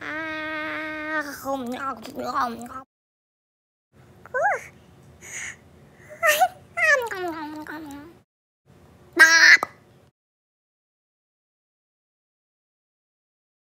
À, không không không